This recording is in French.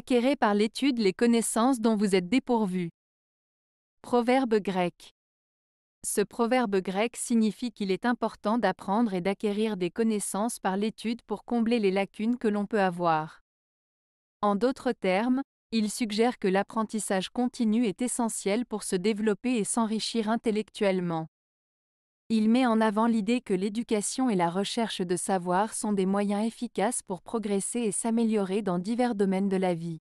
Acquérez par l'étude les connaissances dont vous êtes dépourvu. Proverbe grec. Ce proverbe grec signifie qu'il est important d'apprendre et d'acquérir des connaissances par l'étude pour combler les lacunes que l'on peut avoir. En d'autres termes, il suggère que l'apprentissage continu est essentiel pour se développer et s'enrichir intellectuellement. Il met en avant l'idée que l'éducation et la recherche de savoir sont des moyens efficaces pour progresser et s'améliorer dans divers domaines de la vie.